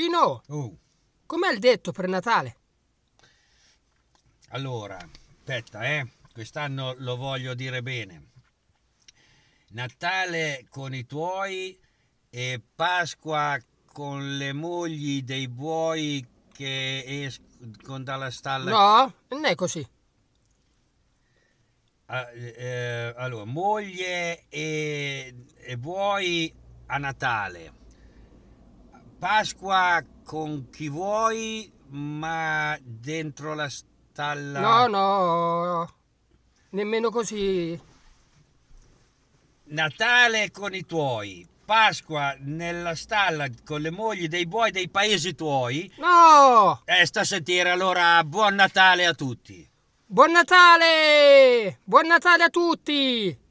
Pino, oh. com'è il detto per Natale? Allora, aspetta, eh, quest'anno lo voglio dire bene. Natale con i tuoi e Pasqua con le mogli dei buoi che escono dalla stalla. No, non è così. Ah, eh, allora, moglie e, e buoi a Natale. Pasqua con chi vuoi, ma dentro la stalla... No, no, nemmeno così. Natale con i tuoi, Pasqua nella stalla con le mogli dei buoi dei paesi tuoi. No! Eh, sta a sentire, allora buon Natale a tutti. Buon Natale! Buon Natale a tutti!